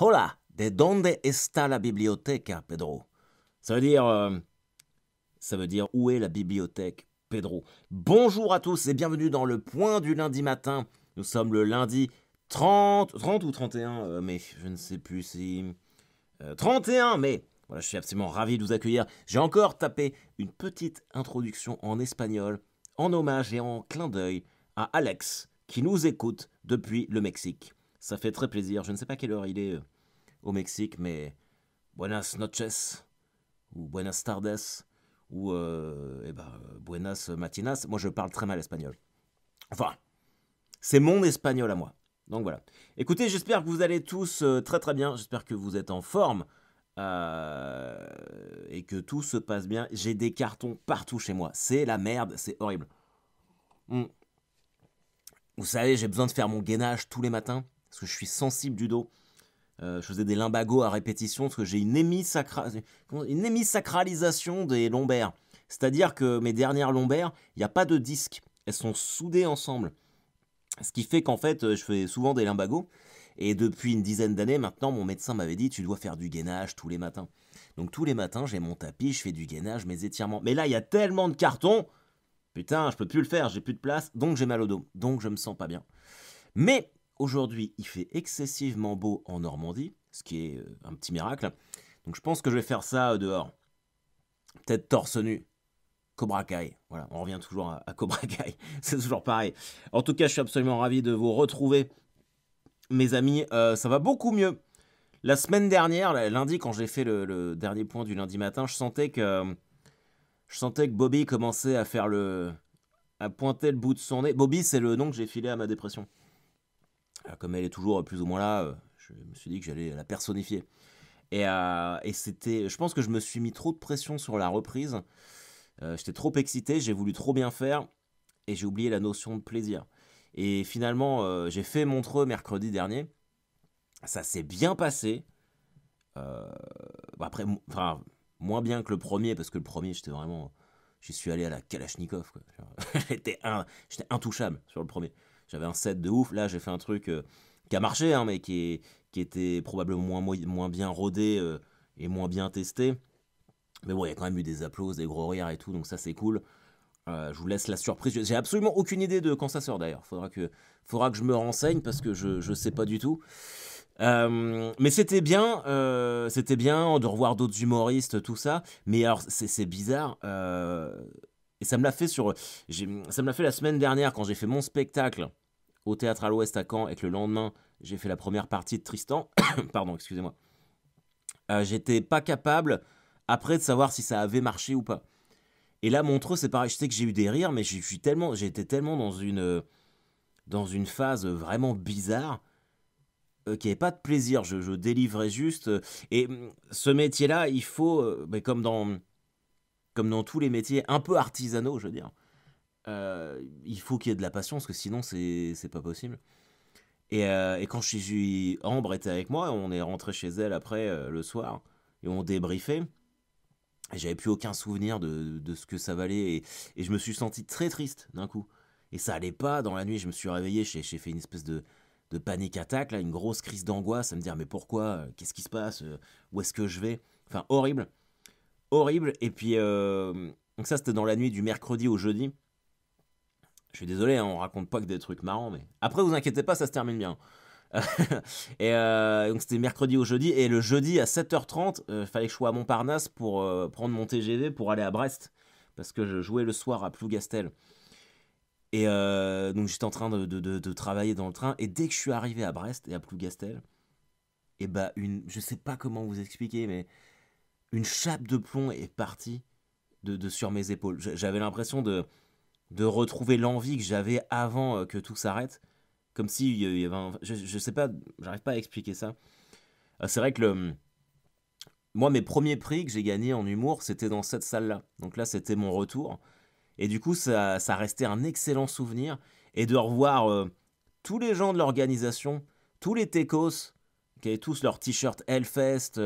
Hola, de donde está la biblioteca, Pedro? Ça veut dire. Euh, ça veut dire où est la bibliothèque, Pedro? Bonjour à tous et bienvenue dans le point du lundi matin. Nous sommes le lundi 30, 30 ou 31 euh, mais je ne sais plus si. 31 euh, mais Voilà, je suis absolument ravi de vous accueillir. J'ai encore tapé une petite introduction en espagnol, en hommage et en clin d'œil à Alex, qui nous écoute depuis le Mexique. Ça fait très plaisir. Je ne sais pas quelle heure il est euh, au Mexique, mais buenas noches ou buenas tardes ou euh, eh ben, buenas matinas. Moi, je parle très mal espagnol. Enfin, c'est mon espagnol à moi. Donc voilà. Écoutez, j'espère que vous allez tous euh, très très bien. J'espère que vous êtes en forme. et que tout se passe bien. J'ai des cartons partout chez moi. C'est la merde, c'est horrible. Hmm. Vous savez, j'ai besoin de faire mon gainage tous les matins parce que je suis sensible du dos. Euh, je faisais des limbagos à répétition parce que j'ai une, une hémisacralisation des lombaires. C'est-à-dire que mes dernières lombaires, il n'y a pas de disque. Elles sont soudées ensemble. Ce qui fait qu'en fait, euh, je fais souvent des limbagos. Et depuis une dizaine d'années maintenant, mon médecin m'avait dit tu dois faire du gainage tous les matins. Donc tous les matins, j'ai mon tapis, je fais du gainage, mes étirements. Mais là, il y a tellement de cartons, putain, je peux plus le faire, j'ai plus de place, donc j'ai mal au dos, donc je me sens pas bien. Mais Aujourd'hui, il fait excessivement beau en Normandie, ce qui est euh, un petit miracle. Donc je pense que je vais faire ça euh, dehors. Peut-être torse nu. Cobra Kai. Voilà, on revient toujours à, Cobra Kai. C'est toujours pareil. En tout cas, je suis absolument ravi de vous retrouver, mes amis. Euh, ça va beaucoup mieux. La semaine dernière, lundi, quand j'ai fait le, dernier point du lundi matin, je sentais que je sentais que Bobby commençait à faire le à pointer le bout de son nez. Bobby, c'est le nom que j'ai filé à ma dépression comme elle est toujours plus ou moins là, euh, je me suis dit que j'allais la personnifier. Euh, et, c'était, je pense que je me suis mis trop de pression sur la reprise. Euh, j'étais trop excité, j'ai voulu trop bien faire et j'ai oublié la notion de plaisir. Et finalement, j'ai fait Montreux mercredi dernier. Ça s'est bien passé. Bah après, moins bien que le premier parce que le premier, j'étais vraiment, j'y suis allé à la Kalachnikov. J'étais intouchable sur le premier j'avais un set de ouf. Là, j'ai fait un truc euh, qui a marché, hein, mais qui, était probablement moins, bien rodé euh, et moins bien testé. Mais bon, il y a quand même eu des applauses, des gros rires et tout, donc ça c'est cool. Euh, je vous laisse la surprise. J'ai absolument aucune idée de quand ça sort d'ailleurs. Faudra que, faudra que je me renseigne parce que je ne sais pas du tout. mais c'était bien, c'était bien de revoir d'autres humoristes, tout ça. Mais alors, c'est bizarre. Et ça me l'a fait sur, ça me l'a fait la semaine dernière quand j'ai fait mon spectacle au théâtre à l'Ouest à Caen et que le lendemain j'ai fait la première partie de Tristan. Pardon, excusez-moi. Euh, j'étais pas capable après de savoir si ça avait marché ou pas. Et là, mon trou, c'est pareil. Je sais que j'ai eu des rires, mais je tellement, j'étais tellement dans une, dans une phase vraiment bizarre euh, qu'il n'y avait pas de plaisir. Je, délivrais juste. Euh, et hum, ce métier-là, il faut, euh, mais comme dans comme dans tous les métiers un peu artisanaux, je veux dire, euh, il faut qu'il y ait de la passion, parce que sinon, c'est pas possible. Euh, et, quand je suis. Ambre était avec moi, on est rentré chez elle après euh, le soir, et on débriefait. Et j'avais plus aucun souvenir de, ce que ça valait, et, je me suis senti très triste d'un coup. Et ça allait pas dans la nuit, je me suis réveillé, j'ai fait une espèce de, de panique attaque, là, une grosse crise d'angoisse, à me dire mais pourquoi, qu'est-ce qui se passe, où est-ce que je vais Enfin, horrible horrible. Et puis, euh, donc ça, c'était dans la nuit du mercredi au jeudi. Je suis désolé, hein, on raconte pas que des trucs marrants, mais après, vous inquiétez pas, ça se termine bien. et euh, donc c'était mercredi au jeudi et le jeudi à 7h30 il euh, fallait que je sois à Montparnasse pour prendre mon TGV pour aller à Brest parce que je jouais le soir à Plougastel et donc j'étais en train de, travailler dans le train et dès que je suis arrivé à Brest et à Plougastel et eh bah ben, une je sais pas comment vous expliquer mais une chape de plomb est partie de, sur mes épaules. J'avais l'impression de, de retrouver l'envie que j'avais avant euh, que tout s'arrête. Comme si euh, y avait je, sais pas, j'arrive pas à expliquer ça. Euh, c'est vrai que le... moi, mes premiers prix que j'ai gagnés en humour, c'était dans cette salle-là. Donc là, c'était mon retour. Et du coup, ça, ça restait un excellent souvenir. Et de revoir tous les gens de l'organisation, tous les techos, qui avaient tous leur t-shirt Hellfest,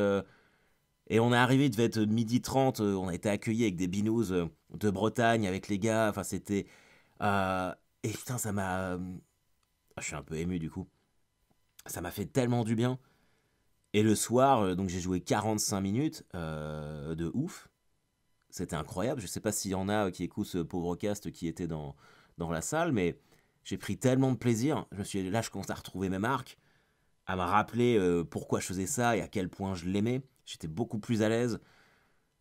et on est arrivé, il devait être midi 30, euh, on a été accueillis avec des binous euh, de Bretagne, avec les gars, enfin c'était... Euh, et putain, ça m'a... Je suis un peu ému du coup. Ça m'a fait tellement du bien. Et le soir, donc j'ai joué 45 minutes de ouf. C'était incroyable. Je sais pas s'il y en a qui écoutent ce pauvre cast qui était dans, dans la salle, mais j'ai pris tellement de plaisir. Je me suis là, je commence à retrouver mes marques, à me rappeler pourquoi je faisais ça et à quel point je l'aimais. J'étais beaucoup plus à l'aise.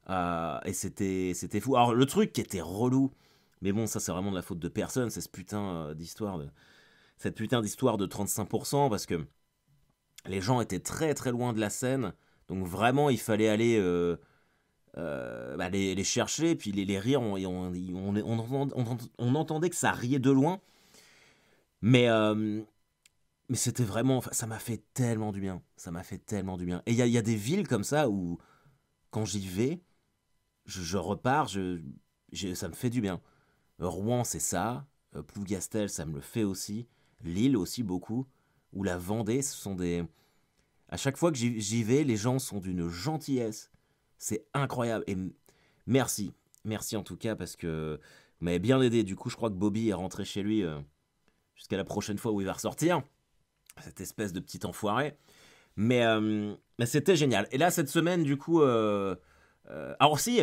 Euh, et c'était, c'était fou. Alors, le truc qui était relou, mais bon, ça, c'est vraiment de la faute de personne, c'est ce putain euh, d'histoire de. Cette putain d'histoire de 35%, parce que les gens étaient très très loin de la scène, donc vraiment il fallait aller euh, bah, les, les, chercher, puis les, les rires, on, on, on, on, entendait que ça riait de loin. Mais mais c'était vraiment, ça m'a fait tellement du bien, ça m'a fait tellement du bien. Et il y a, des villes comme ça où, quand j'y vais, je, repars, ça me fait du bien. Rouen, c'est ça, euh, Pougastel ça me le fait aussi, Lille aussi beaucoup, ou la Vendée, ce sont des... À chaque fois que j'y vais, les gens sont d'une gentillesse, c'est incroyable, et merci, merci en tout cas, parce que vous m'avez bien aidé, du coup je crois que Bobby est rentré chez lui... Euh, jusqu'à la prochaine fois où il va ressortir cette espèce de petit enfoiré. Euh, mais, c'était génial. Et là, cette semaine, du coup. Euh, euh, alors, si,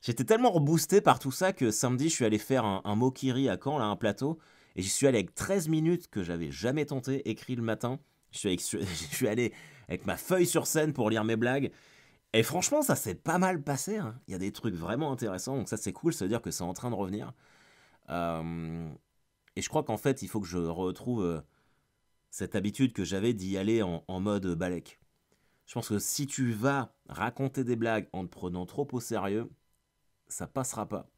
j'étais tellement reboosté par tout ça que samedi, je suis allé faire un, mokiri à Caen, là, un plateau. Et j'y suis allé avec 13 minutes que j'avais jamais tenté, écrit le matin. Je suis, allé avec ma feuille sur scène pour lire mes blagues. Et franchement, ça s'est pas mal passé. Hein. Il y a des trucs vraiment intéressants. Donc, ça, c'est cool. Ça veut dire que c'est en train de revenir. et je crois qu'en fait, il faut que je retrouve cette habitude que j'avais d'y aller en, mode balèque. Je pense que si tu vas raconter des blagues en te prenant trop au sérieux, ça passera pas.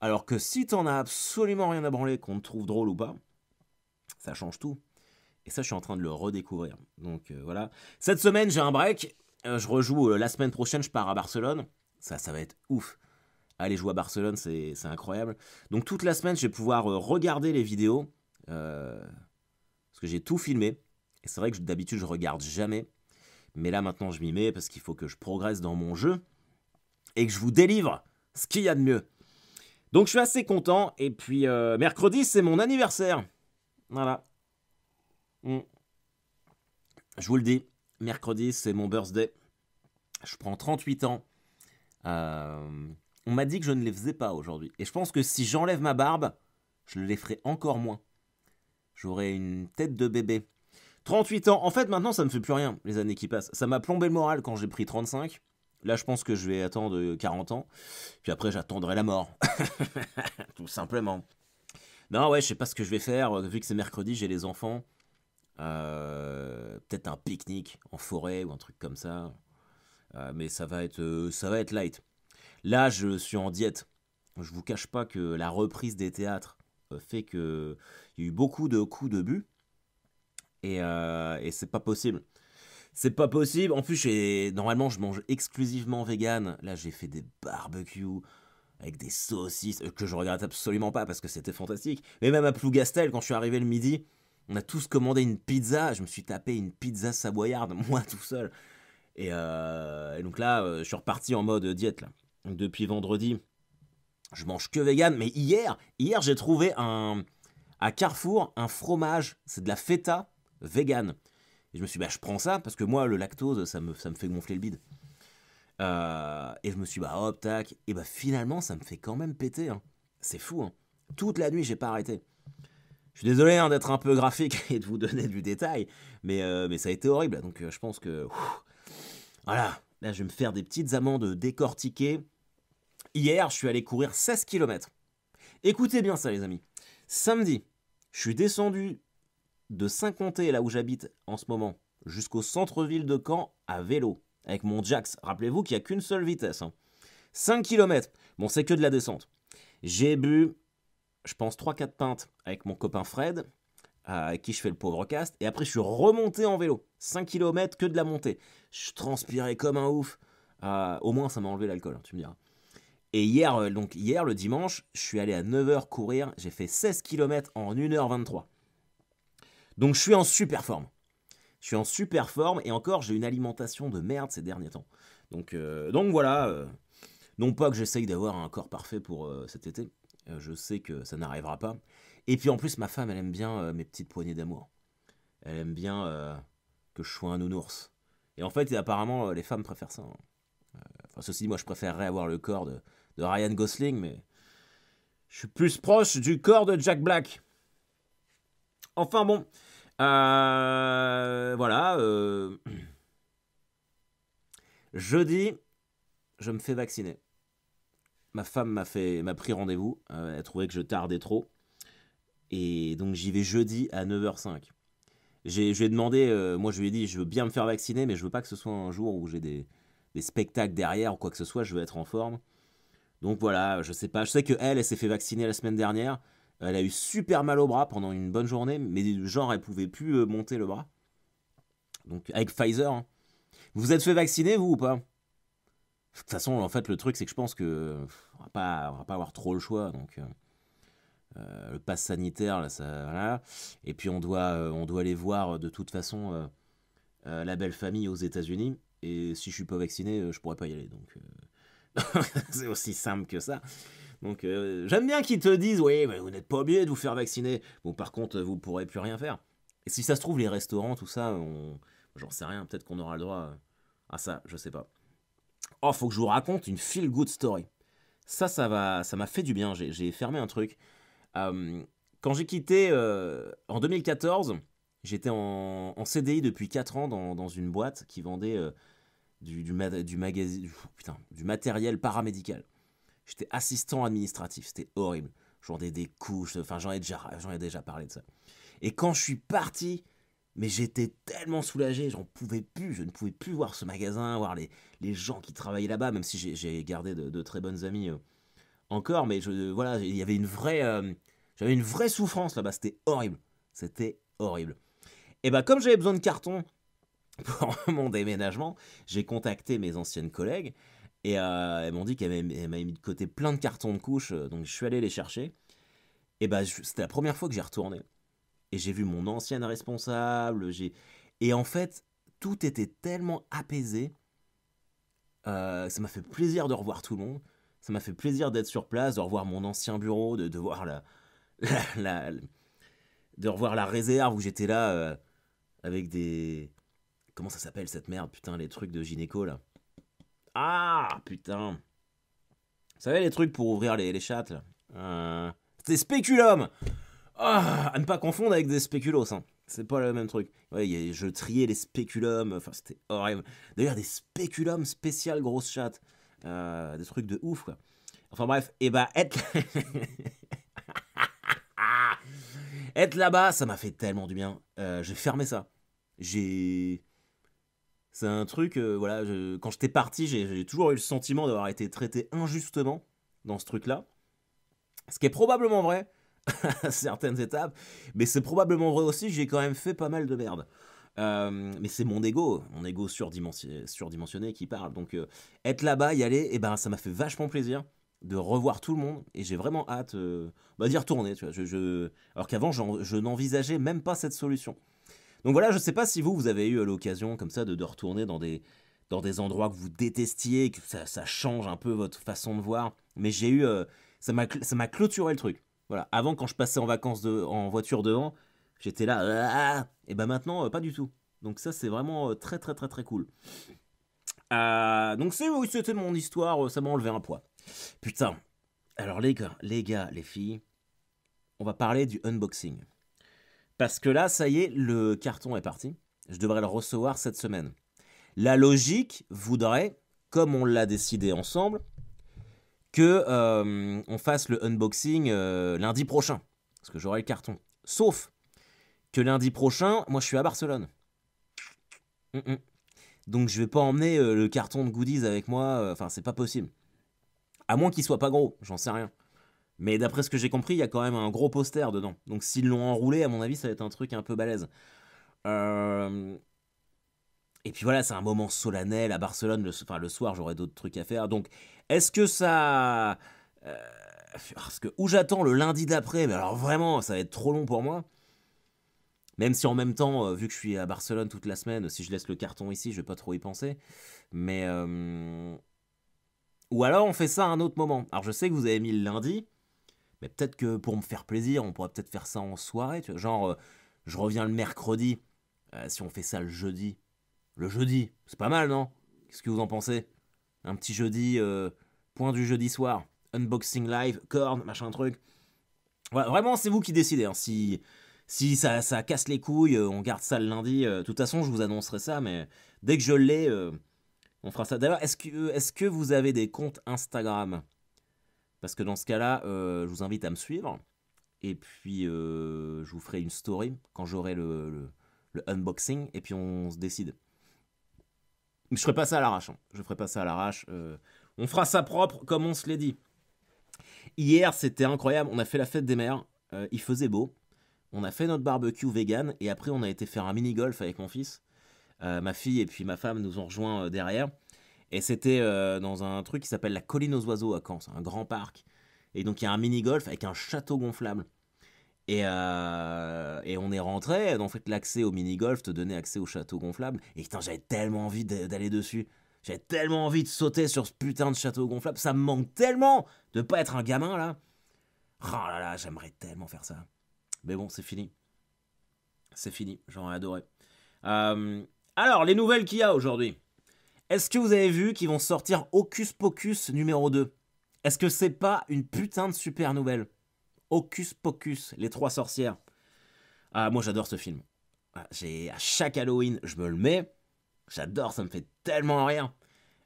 Alors que si t'en as absolument rien à branler, qu'on te trouve drôle ou pas, ça change tout. Et ça, je suis en train de le redécouvrir. Donc euh, voilà. Cette semaine, j'ai un break. Euh, je rejoue euh, la semaine prochaine, je pars à Barcelone. Ça, ça va être ouf. Aller jouer à Barcelone, c'est incroyable. Donc toute la semaine, je vais pouvoir regarder les vidéos parce que j'ai tout filmé. Et c'est vrai que d'habitude, je regarde jamais. Mais là, maintenant, je m'y mets parce qu'il faut que je progresse dans mon jeu et que je vous délivre ce qu'il y a de mieux. Donc, je suis assez content. Et puis, euh, mercredi, c'est mon anniversaire. Voilà. Mm. Je vous le dis, mercredi, c'est mon birthday. Je prends 38 ans. Euh, on m'a dit que je ne les faisais pas aujourd'hui. Et je pense que si j'enlève ma barbe, je les ferai encore moins. J'aurais une tête de bébé. 38 ans. En fait, maintenant, ça me fait plus rien, les années qui passent. Ça m'a plombé le moral quand j'ai pris 35. Là, je pense que je vais attendre 40 euh, ans. Puis après, j'attendrai la mort. Tout simplement. Non, ouais, je sais pas ce que je vais faire. Euh, vu que c'est mercredi, j'ai les enfants. Euh, peut-être un pique-nique en forêt ou un truc comme ça. mais ça va, être, ça va être light. Là, je suis en diète. Je vous cache pas que la reprise des théâtres euh, fait qu'il y a eu beaucoup de coups de but. Et, euh, c'est pas possible. C'est pas possible. En plus, normalement, je mange exclusivement vegan. Là, j'ai fait des barbecues avec des saucisses euh, que je regrette absolument pas parce que c'était fantastique. Mais même à Plougastel, quand je suis arrivé le midi, on a tous commandé une pizza. Je me suis tapé une pizza savoyarde, moi tout seul. Et, et donc là, je suis reparti en mode diète là. Depuis vendredi, je mange que vegan, mais hier, hier j'ai trouvé un, à Carrefour un fromage, c'est de la feta vegan. Et je me suis dit, bah, je prends ça parce que moi, le lactose, ça me, ça me fait gonfler le bide. Euh, et je me suis dit, bah hop, tac. Et bah finalement, ça me fait quand même péter. Hein. C'est fou. Hein. Toute la nuit, j'ai pas arrêté. Je suis désolé hein, d'être un peu graphique et de vous donner du détail, mais, euh, ça a été horrible. Donc euh, je pense que. voilà, là je vais me faire des petites amandes décortiquées Hier, je suis allé courir 16 km. Écoutez bien ça, les amis. Samedi, je suis descendu de Saint-Comté, là où j'habite en ce moment, jusqu'au centre-ville de Caen à vélo, avec mon Jax. Rappelez-vous qu'il n'y a qu'une seule vitesse. 5 hein. km. Bon, c'est que de la descente. J'ai bu, je pense, 3-4 pintes avec mon copain Fred, euh, avec qui je fais le pauvre cast. Et après, je suis remonté en vélo. 5 km, que de la montée. Je transpirais comme un ouf. Euh, au moins, ça m'a enlevé l'alcool, hein, tu me diras. Et hier, euh, donc hier, le dimanche, je suis allé à 9h courir, j'ai fait 16 km en 1h23. Donc je suis en super forme. Je suis en super forme et encore j'ai une alimentation de merde ces derniers temps. Donc, euh, donc voilà, euh, non pas que j'essaye d'avoir un corps parfait pour cet été, je sais que ça n'arrivera pas. Et puis en plus ma femme elle aime bien mes petites poignées d'amour. Elle aime bien que je sois un nounours. Et en fait apparemment les femmes préfèrent ça. Hein. Enfin, ceci dit, moi je préférerais avoir le corps de, de Ryan Gosling, mais je suis plus proche du corps de Jack Black. Enfin bon, euh, voilà. Euh, jeudi, je me fais vacciner. Ma femme m'a fait, m'a pris rendez-vous. Euh, elle trouvait que je tardais trop, et donc j'y vais jeudi à 9h05. je lui ai demandé, moi je lui ai dit, je veux bien me faire vacciner, mais je veux pas que ce soit un jour où j'ai des, des spectacles derrière ou quoi que ce soit. Je veux être en forme. Donc voilà, je sais pas. Je sais que elle, s'est fait vacciner la semaine dernière. Elle a eu super mal au bras pendant une bonne journée, mais genre elle pouvait plus euh, monter le bras. Donc avec Pfizer. Vous hein. vous êtes fait vacciner vous ou pas De toute façon, en fait, le truc c'est que je pense que on va pas, avoir trop le choix. Donc euh, euh, le pass sanitaire là, ça, voilà. Et puis on doit, on doit aller voir de toute façon la belle famille aux États-Unis. Et si je suis pas vacciné, je pourrais pas y aller. Donc c'est aussi simple que ça. Donc euh, j'aime bien qu'ils te disent oui, vous n'êtes pas obligé de vous faire vacciner. Bon, par contre, vous ne pourrez plus rien faire. Et si ça se trouve, les restaurants, tout ça, j'en sais rien. Peut-être qu'on aura le droit euh, à ça, je sais pas. Oh, faut que je vous raconte une feel good story. Ça, ça va, ça m'a fait du bien. J'ai fermé un truc. Euh, quand j'ai quitté en 2014, j'étais en, CDI depuis 4 ans dans, dans une boîte qui vendait du, du, matériel paramédical. J'étais assistant administratif, c'était horrible. J'en ai des couches, enfin j'en ai, déjà, ai déjà parlé de ça. Et quand je suis parti, mais j'étais tellement soulagé, j'en pouvais plus, je ne pouvais plus voir ce magasin, voir les, gens qui travaillaient là-bas, même si j'ai gardé de, très bonnes amies euh, encore, mais voilà, il y avait une vraie, euh, j'avais une vraie souffrance là-bas, c'était horrible, c'était horrible. Et ben comme j'avais besoin de carton pour mon déménagement, j'ai contacté mes anciennes collègues et euh, elles m'ont dit qu'elles m'avaient mis de côté plein de cartons de couches, euh, donc je suis allé les chercher. Et bah, c'était la première fois que j'ai retourné. Et j'ai vu mon ancienne responsable. J'ai... Et en fait, tout était tellement apaisé. Euh, ça m'a fait plaisir de revoir tout le monde. Ça m'a fait plaisir d'être sur place, de revoir mon ancien bureau, de, de voir la, de revoir la réserve où j'étais là avec des, Comment ça s'appelle cette merde, putain, les trucs de gynéco là Ah, putain Vous savez, les trucs pour ouvrir les, les chattes là euh... C'était spéculum ah, à ne pas confondre avec des spéculos, hein. c'est pas le même truc. Ouais, je triais les spéculums, enfin c'était horrible. D'ailleurs, des spéculums spéciales grosses chattes, euh, des trucs de ouf quoi. Enfin bref, et eh bah ben, être, être là-bas, ça m'a fait tellement du bien. Euh, j'ai fermé ça. J'ai c'est un truc, euh, voilà, quand j'étais parti, j'ai toujours eu le sentiment d'avoir été traité injustement dans ce truc-là. Ce qui est probablement vrai à certaines étapes, mais c'est probablement vrai aussi, j'ai quand même fait pas mal de merde. Euh, mais c'est mon ego, mon ego surdimensionné, qui parle. Donc euh, être là-bas, y aller, et eh ben ça m'a fait vachement plaisir de revoir tout le monde et j'ai vraiment hâte bah, d'y retourner. Tu vois, Alors qu'avant, je n'envisageais même pas cette solution. Donc voilà, je ne sais pas si vous, vous avez eu l'occasion comme ça de, retourner dans des, dans des endroits que vous détestiez, que ça, change un peu votre façon de voir. Mais j'ai eu... Euh, ça m'a clôturé le truc. Voilà, avant quand je passais en vacances en voiture devant, j'étais là, ah, et ben maintenant euh, pas du tout. Donc ça c'est vraiment euh, très très très très cool. Euh, donc c'était mon histoire, ça m'a enlevé un poids. Putain. Alors les gars, les gars, les filles, on va parler du unboxing. Parce que là, ça y est, le carton est parti. Je devrais le recevoir cette semaine. La logique voudrait, comme on l'a décidé ensemble, que euh, on fasse le unboxing euh, lundi prochain, parce que j'aurai le carton. Sauf que lundi prochain, moi je suis à Barcelone. Mm, mm. Donc je vais pas emmener euh, le carton de goodies avec moi, enfin c'est pas possible. À moins qu'il soit pas gros, j'en sais rien. Mais d'après ce que j'ai compris, il y a quand même un gros poster dedans. Donc s'ils l'ont enroulé, à mon avis, ça va être un truc un peu balèze. Euh, et puis voilà, c'est un moment solennel à Barcelone. enfin, le soir, j'aurai d'autres trucs à faire. Donc, est-ce que ça. Euh, parce que où j'attends le lundi d'après, mais alors vraiment, ça va être trop long pour moi. Même si en même temps, euh, vu que je suis à Barcelone toute la semaine, si je laisse le carton ici, je vais pas trop y penser. Mais. Ou alors on fait ça à un autre moment. Alors je sais que vous avez mis le lundi, peut-être que pour me faire plaisir, on pourrait peut-être faire ça en soirée, tu Genre, euh, je reviens le mercredi, euh, si on fait ça le jeudi. Le jeudi, c'est pas mal, non Qu'est-ce que vous en pensez Un petit jeudi, euh, point du jeudi soir, unboxing live, corne, machin truc. Voilà, vraiment, c'est vous qui décidez. Hein. Si, ça, ça, casse les couilles, on garde ça le lundi. De toute façon, je vous annoncerai ça, mais dès que je l'ai, on fera ça. D'ailleurs, est-ce que, est que vous avez des comptes Instagram parce que dans ce cas-là, euh, je vous invite à me suivre. Et puis, euh, je vous ferai une story quand j'aurai le, unboxing. Et puis, on se décide. je ferai pas ça à l'arrache. Hein. Je ferai pas ça à l'arrache. Euh. on fera ça propre, comme on se l'est dit. Hier, c'était incroyable. On a fait la fête des mères. il faisait beau. On a fait notre barbecue vegan et après on a été faire un mini golf avec mon fils. ma fille et puis ma femme nous ont rejoints derrière. Et c'était euh, dans un truc qui s'appelle la Colline aux Oiseaux à Caen, c'est un grand parc. Et donc il y a un mini-golf avec un château gonflable. Et, euh, et on est rentré, en fait l'accès au mini-golf te donnait accès au château gonflable. Et putain, j'avais tellement envie d'aller dessus. J'avais tellement envie de sauter sur ce putain de château gonflable. Ça me manque tellement de pas être un gamin là. Oh là là, j'aimerais tellement faire ça. Mais bon, c'est fini. C'est fini, j'aurais adoré. Euh, alors, les nouvelles qu'il y a aujourd'hui. Est-ce que vous avez vu qu'ils vont sortir Hocus Pocus numéro 2 Est-ce que c'est pas une putain de super nouvelle Hocus Pocus, les trois sorcières. Ah, moi j'adore ce film. Ah, j'ai à chaque Halloween, je me le mets. J'adore, ça me fait tellement rien.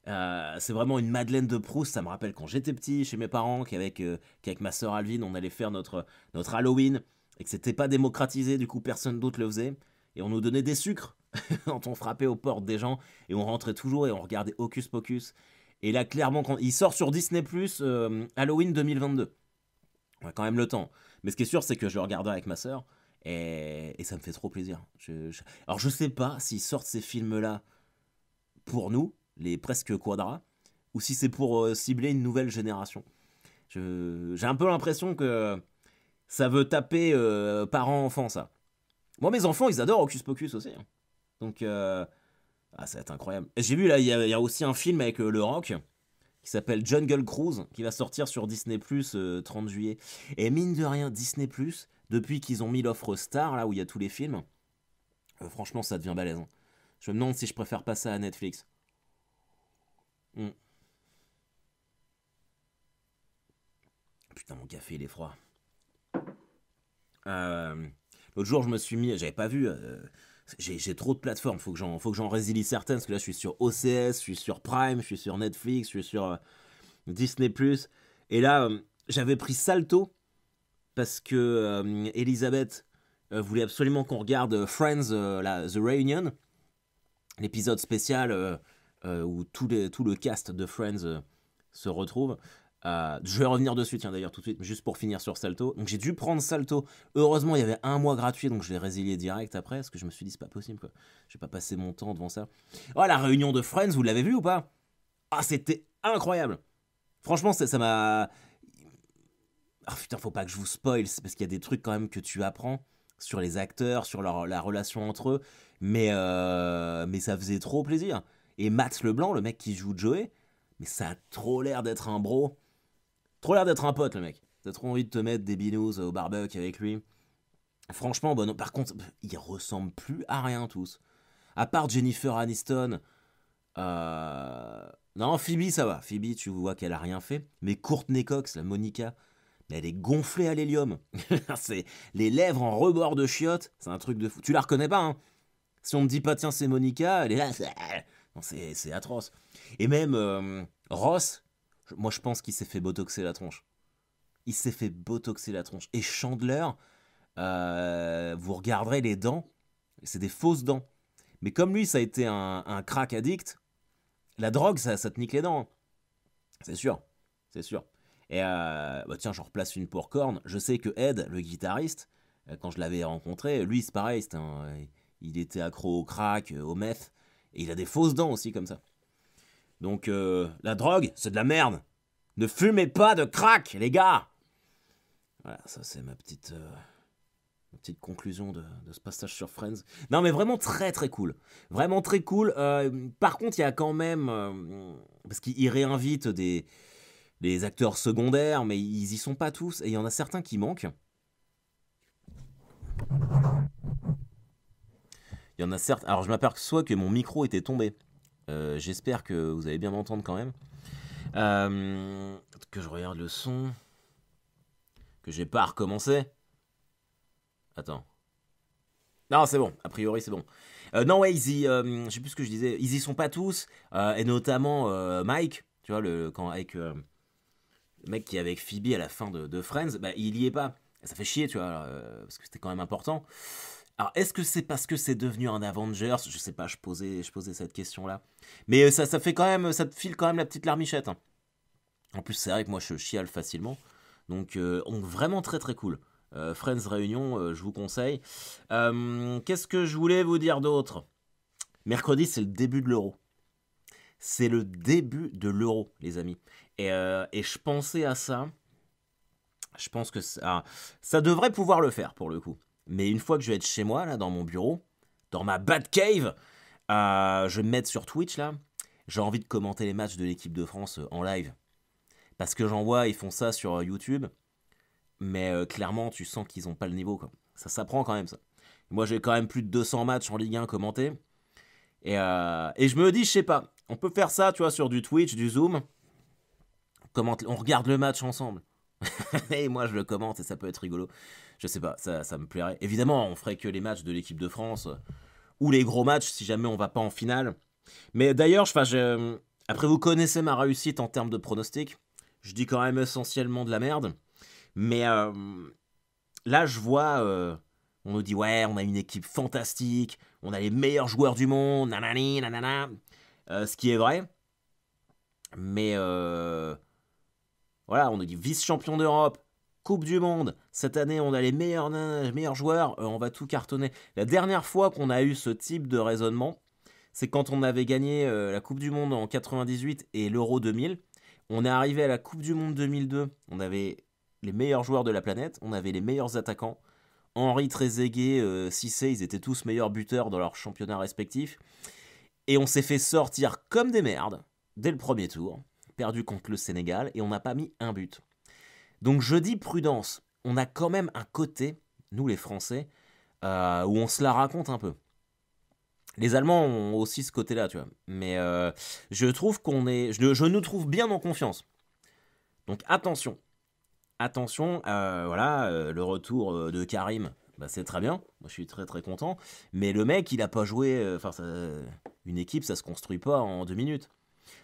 Euh, c'est vraiment une Madeleine de Proust. Ça me rappelle quand j'étais petit chez mes parents, qu'avec euh, ma sœur Alvin, on allait faire notre, notre Halloween et que c'était pas démocratisé, du coup personne d'autre le faisait. Et on nous donnait des sucres quand on frappait aux portes des gens et on rentrait toujours et on regardait Hocus Pocus. Et là, clairement, quand il sort sur Disney Plus euh, Halloween 2022. On a quand même le temps. Mais ce qui est sûr, c'est que je le avec ma sœur et, ça me fait trop plaisir. Alors, je sais pas s'ils sortent ces films-là pour nous, les presque quadras, ou si c'est pour euh, cibler une nouvelle génération. J'ai un peu l'impression que ça veut taper euh, parents-enfants, ça. Moi, mes enfants, ils adorent Hocus Pocus aussi. Hein. Donc, euh, ah, ça va être incroyable. J'ai vu, là, il y, a aussi un film avec euh, Le Rock qui s'appelle Jungle Cruise, qui va sortir sur Disney Plus 30 euh, juillet. Et mine de rien, Disney Plus, depuis qu'ils ont mis l'offre Star, là où il y a tous les films, franchement, ça devient balèze. Hein. Je me demande si je préfère pas ça à Netflix. Hmm. Putain, mon café, il est froid. L'autre jour, je me suis mis, j'avais pas vu j'ai trop de plateformes, faut que j'en faut que j'en résilie certaines parce que là je suis sur OCS, je suis sur Prime, je suis sur Netflix, je suis sur euh, Disney Disney et là euh, j'avais pris Salto parce que euh, voulait absolument qu'on regarde Friends la, The Reunion, l'épisode spécial où tout, les, tout, le cast de Friends se retrouve. Euh, je vais revenir dessus, tiens hein, d'ailleurs tout de suite, juste pour finir sur Salto. Donc j'ai dû prendre Salto. Heureusement, il y avait un mois gratuit, donc je l'ai résilié direct après, parce que je me suis dit c'est pas possible quoi. Je pas passé mon temps devant ça. Oh la réunion de Friends, vous l'avez vu ou pas Ah c'était incroyable. Franchement, ça m'a. Ah putain, faut pas que je vous spoil, parce qu'il y a des trucs quand même que tu apprends sur les acteurs, sur la relation entre eux, mais, euh, mais ça faisait trop plaisir. Et Matt Leblanc, le mec qui joue Joey, mais ça a trop l'air d'être un bro Trop l'air d'être un pote, le mec. T'as trop envie de te mettre des binous euh, au barbecue avec lui. Franchement, bon, non, par contre, ils ressemblent plus à rien tous. À part Jennifer Aniston. Euh, non, Phoebe, ça va. Phoebe, tu vois qu'elle a rien fait. Mais Courtney Cox, la Monica, elle est gonflée à l'hélium. c'est les lèvres en rebord de chiottes. C'est un truc de fou. Tu la reconnais pas, hein Si on me dit pas, tiens, c'est Monica, elle est là. C'est atroce. Et même euh, Ross, moi, je pense qu'il s'est fait botoxer la tronche. Il s'est fait botoxer la tronche. Et Chandler, euh, vous regarderez les dents, c'est des fausses dents. Mais comme lui, ça a été un, crack addict, la drogue, ça, te nique les dents. Hein. C'est sûr, c'est sûr. Et euh, bah, tiens, je replace une pour corne. Je sais que Ed, le guitariste, euh, quand je l'avais rencontré, lui, c'est pareil, il était accro au crack, au meth, et il a des fausses dents aussi comme ça. Donc euh, la drogue, c'est de la merde. Ne fumez pas de crack, les gars. Voilà, ça c'est ma petite euh, petite conclusion de, ce passage sur Friends. Non mais vraiment très très cool, vraiment très cool. Euh, par contre, il y a quand même parce qu'ils réinvitent des acteurs secondaires, mais ils y sont pas tous et il y en a certains qui manquent. Il y en a certes. Alors je m'aperçois que mon micro était tombé. Euh, j'espère que vous allez bien m'entendre quand même. Euh, que je regarde le son. Que j'ai pas recommencé. Attends. Non, c'est bon. A priori, c'est bon. Euh, non, ouais, ils y, je sais plus ce que je disais. Ils y sont pas tous. et notamment Mike. Tu vois, le, quand avec mec qui est avec Phoebe à la fin de, de Friends, bah, il y est pas. Ça fait chier, tu vois, parce que c'était quand même important. Alors, est-ce que c'est parce que c'est devenu un Avengers Je sais pas, je posais, je posais cette question-là. Mais euh, ça, ça fait quand même, ça te file quand même la petite larmichette. Hein. En plus, c'est vrai que moi, je chiale facilement. Donc, euh, vraiment très très cool. Euh, Friends Réunion, je vous conseille. Qu'est-ce que je voulais vous dire d'autre Mercredi, c'est le début de l'euro. C'est le début de l'euro, les amis. Et, et, je pensais à ça. Je pense que ça devrait pouvoir le faire pour le coup. Mais une fois que je vais être chez moi, là, dans mon bureau, dans ma bad cave, euh, je vais me mettre sur Twitch, là. J'ai envie de commenter les matchs de l'équipe de France euh, en live. Parce que j'en vois, ils font ça sur euh, YouTube. Mais clairement, tu sens qu'ils n'ont pas le niveau, quoi. Ça s'apprend quand même, ça. Moi, j'ai quand même plus de 200 matchs en Ligue 1 commentés. Et, je me dis, je sais pas, on peut faire ça, tu vois, sur du Twitch, du Zoom. on regarde le match ensemble. et moi, je le commente et ça peut être rigolo. Je sais pas, ça, ça me plairait. Évidemment, on ferait que les matchs de l'équipe de France euh, ou les gros matchs si jamais on va pas en finale. Mais d'ailleurs, je, après vous connaissez ma réussite en termes de pronostics. je dis quand même essentiellement de la merde. Mais euh, là, je vois, euh, on nous dit ouais, on a une équipe fantastique, on a les meilleurs joueurs du monde, nanani, ce qui est vrai. Mais voilà, on nous dit vice-champion d'Europe, Coupe du Monde, cette année on a les meilleurs, meilleurs joueurs, euh, on va tout cartonner. La dernière fois qu'on a eu ce type de raisonnement, c'est quand on avait gagné euh, la Coupe du Monde en 98 et l'Euro 2000. On est arrivé à la Coupe du Monde 2002, on avait les meilleurs joueurs de la planète, on avait les meilleurs attaquants. Henri Trezeguet, euh, Cissé, ils étaient tous meilleurs buteurs dans leurs championnats respectifs. Et on s'est fait sortir comme des merdes dès le premier tour, perdu contre le Sénégal, et on n'a pas mis un but. Donc je dis prudence. On a quand même un côté, nous les Français, euh, où on se la raconte un peu. Les Allemands ont aussi ce côté-là, tu vois. Mais euh, je trouve qu'on est, je, nous trouve bien en confiance. Donc attention, attention. Euh, voilà, le retour de Karim, bah, c'est très bien. Moi, je suis très très content. Mais le mec, il n'a pas joué. Enfin, une équipe, ça se construit pas en deux minutes.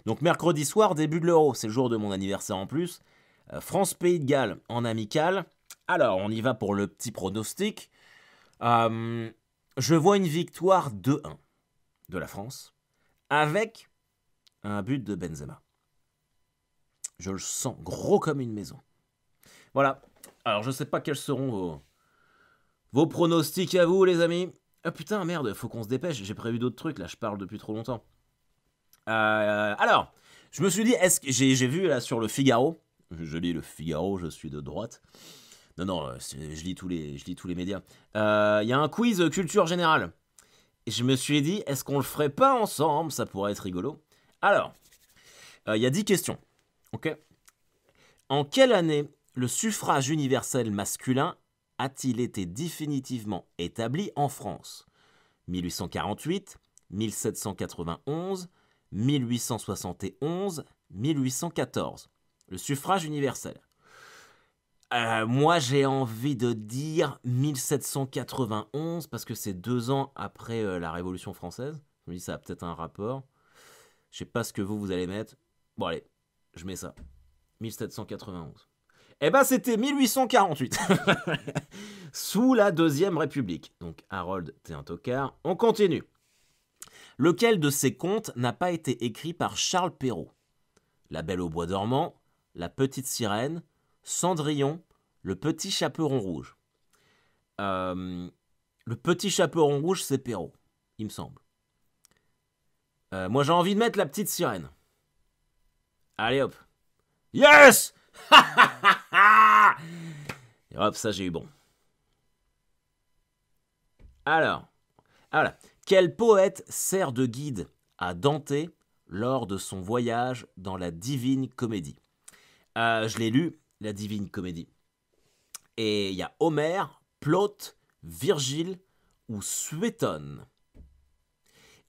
Donc mercredi soir, début de l'Euro, c'est le jour de mon anniversaire en plus. Euh, France-Pays de Galles en amical. Alors, on y va pour le petit pronostic. Euh, je vois une victoire 2-1 de la France avec un but de Benzema. Je le sens gros comme une maison. Voilà. Alors, je ne sais pas quels seront vos, pronostics à vous, les amis. Ah, putain, merde, faut qu'on se dépêche. J'ai prévu d'autres trucs, là, je parle depuis trop longtemps. Euh, alors, je me suis dit, est-ce que j'ai vu là sur le Figaro je lis le Figaro, je suis de droite. Non, non, euh, je lis tous les, je lis tous les médias. Euh, il y a un quiz culture générale. Et je me suis dit, est-ce qu'on le ferait pas ensemble Ça pourrait être rigolo. Alors, euh, il y a 10 questions. En quelle année le suffrage universel masculin a-t-il été définitivement établi en France 1848, 1791, 1871, 1814 le suffrage universel. Euh, moi, j'ai envie de dire 1791 parce que c'est deux ans après euh, la Révolution française. Je me dis, ça a peut-être un rapport. Je sais pas ce que vous, vous allez mettre. Bon, allez, je mets ça. 1791. Eh ben, c'était 1848. Sous la Deuxième République. Donc, Harold, t'es un tocard. On continue. Lequel de ces contes n'a pas été écrit par Charles Perrault La Belle au Bois dormant, la Petite Sirène, Cendrillon, Le Petit Chaperon Rouge. Euh, le Petit Chaperon Rouge, c'est Perrault, il me semble. Euh, moi, j'ai envie de mettre La Petite Sirène. Allez hop. Yes hop, ça, j'ai eu bon. Alors, voilà. Quel poète sert de guide à Dante lors de son voyage dans la divine comédie euh, je l'ai lu, La Divine Comédie. Et il y a Homère, Plaute, Virgile ou Suétone.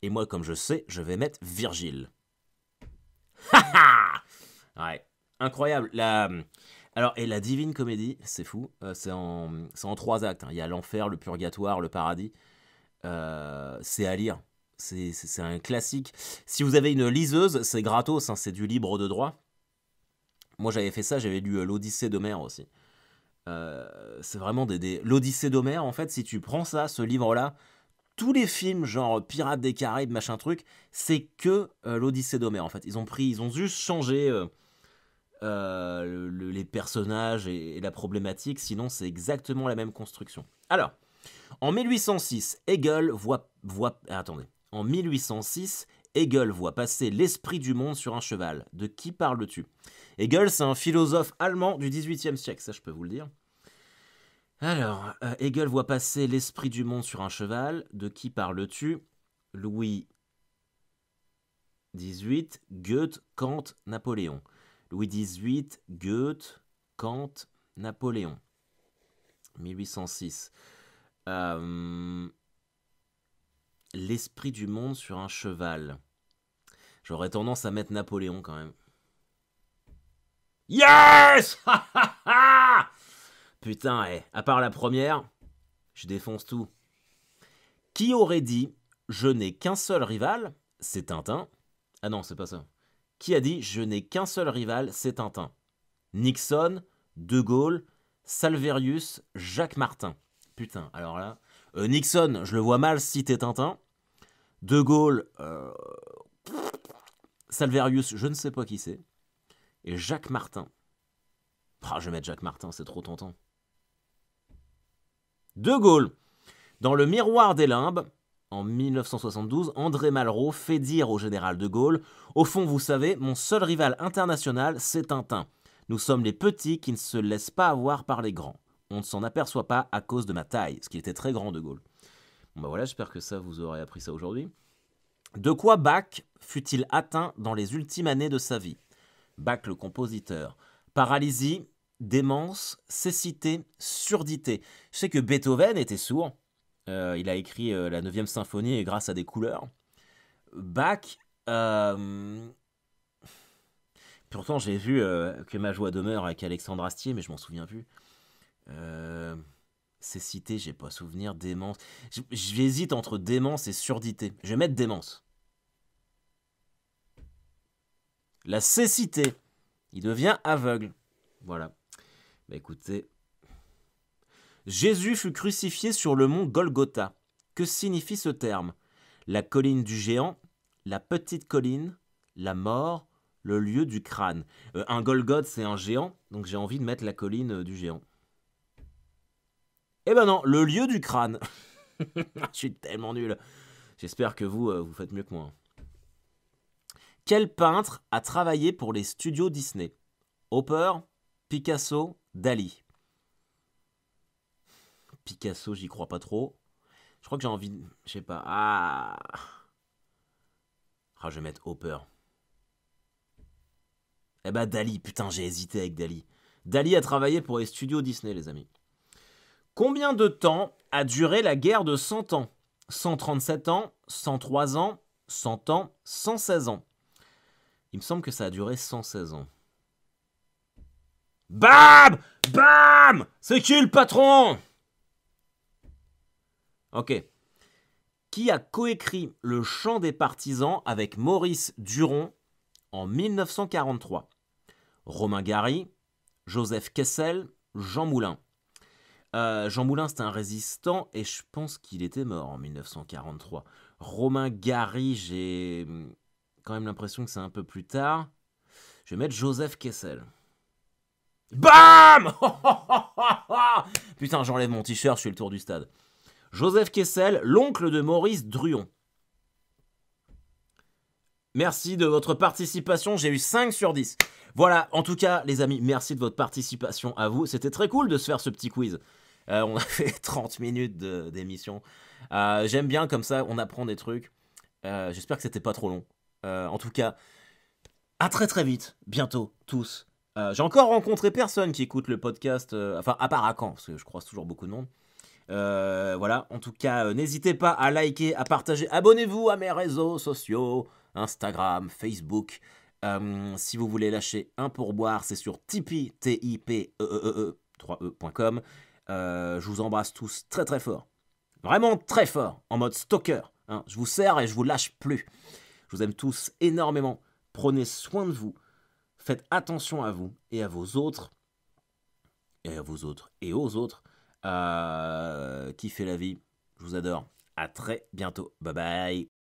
Et moi, comme je sais, je vais mettre Virgile. Ha Ouais, incroyable. La... Alors, et la Divine Comédie, c'est fou. Euh, c'est en... en, trois actes. Hein. Il y a l'enfer, le purgatoire, le paradis. Euh, c'est à lire. C'est un classique. Si vous avez une liseuse, c'est gratos, hein. c'est du libre de droit. Moi, j'avais fait ça, j'avais lu euh, l'Odyssée d'Homère aussi. Euh, c'est vraiment des, l'Odyssée d'Homère. En fait, si tu prends ça, ce livre-là, tous les films genre Pirates des Caraïbes, machin truc, c'est que euh, l'Odyssée d'Homère. En fait, ils ont pris, ils ont juste changé les personnages et, la problématique. Sinon, c'est exactement la même construction. Alors, en 1806, Hegel voit, voit attendez, en 1806, Hegel voit passer l'esprit du monde sur un cheval. De qui parles-tu Hegel, c'est un philosophe allemand du XVIIIe siècle, ça je peux vous le dire. Alors, euh, Hegel voit passer l'esprit du monde sur un cheval. De qui parles-tu Louis XVIII, Goethe, Kant, Napoléon. Louis XVIII, Goethe, Kant, Napoléon. 1806. Euh, l'esprit du monde sur un cheval. J'aurais tendance à mettre Napoléon quand même. Yes Putain, eh, à part la première, je défonce tout. Qui aurait dit Je n'ai qu'un seul rival, c'est Tintin Ah non, c'est pas ça. Qui a dit Je n'ai qu'un seul rival, c'est Tintin Nixon, De Gaulle, Salverius, Jacques Martin. Putain, alors là. Euh, Nixon, je le vois mal si Tintin. De Gaulle, euh, Salverius, je ne sais pas qui c'est. Et Jacques Martin. Ah, je vais mettre Jacques Martin, c'est trop tentant. De Gaulle. Dans le miroir des limbes, en 1972, André Malraux fait dire au général de Gaulle Au fond, vous savez, mon seul rival international, c'est Tintin. Nous sommes les petits qui ne se laissent pas avoir par les grands. On ne s'en aperçoit pas à cause de ma taille, ce qui était très grand de Gaulle. Bon bah voilà, j'espère que ça vous aurez appris ça aujourd'hui. De quoi Bach fut-il atteint dans les ultimes années de sa vie Bach le compositeur. Paralysie, démence, cécité, surdité. Je sais que Beethoven était sourd. Euh, il a écrit euh, la 9e symphonie grâce à des couleurs. Bach. Euh, pourtant, j'ai vu que ma joie demeure avec Alexandre Astier, mais je m'en souviens plus. Cécité, j'ai pas souvenir. Démence. J'hésite entre démence et surdité. Je vais mettre démence. la cécité. Il devient aveugle. Voilà. Bah, écoutez. Jésus fut crucifié sur le mont Golgotha. Que signifie ce terme La colline du géant, la petite colline, la mort, le lieu du crâne. Euh, un Golgoth, c'est un géant, donc j'ai envie de mettre la colline euh, du géant. Eh ben non, le lieu du crâne. Je suis tellement nul. J'espère que vous, euh, vous faites mieux que moi. Hein. Quel peintre a travaillé pour les studios Disney Hopper, Picasso, Dali. Picasso, j'y crois pas trop. Je crois que j'ai envie de... Je sais pas. Ah. ah, je vais mettre Hopper. Eh ben Dali, putain, j'ai hésité avec Dali. Dali a travaillé pour les studios Disney, les amis. Combien de temps a duré la guerre de 100 ans 137 ans, 103 ans, 100 ans, 116 ans. Il me semble que ça a duré 116 ans. BAM BAM C'est qui le patron Ok. Qui a coécrit Le chant des partisans avec Maurice Duron en 1943 Romain Gary, Joseph Kessel, Jean Moulin. Euh, Jean Moulin, c'est un résistant et je pense qu'il était mort en 1943. Romain Gary, j'ai hum, quand même l'impression que c'est un peu plus tard. Je vais mettre Joseph Kessel. BAM Putain, j'enlève mon t-shirt, je suis le tour du stade. Joseph Kessel, l'oncle de Maurice Druon. Merci de votre participation, j'ai eu 5 sur 10. Voilà, en tout cas, les amis, merci de votre participation à vous. C'était très cool de se faire ce petit quiz. Euh, on a fait 30 minutes d'émission. Euh, j'aime bien comme ça, on apprend des trucs. Euh, j'espère que c'était pas trop long. Euh, en tout cas, à très très vite, bientôt, tous. Euh, j'ai encore rencontré personne qui écoute le podcast, euh, enfin, à part à quand, parce que je croise toujours beaucoup de monde. voilà, en tout cas, n'hésitez pas à liker, à partager, abonnez-vous à mes réseaux sociaux, Instagram, Facebook. si vous voulez lâcher un pourboire, c'est sur tipeee, t i p e e e, e, e, e je vous embrasse tous très très fort. Vraiment très fort, en mode stalker. Hein. je vous sers et je vous lâche plus. Je vous aime tous énormément. Prenez soin de vous. Faites attention à vous et à vos autres. Et à vos autres. Et aux autres. qui euh, kiffez la vie. Je vous adore. À très bientôt. Bye bye.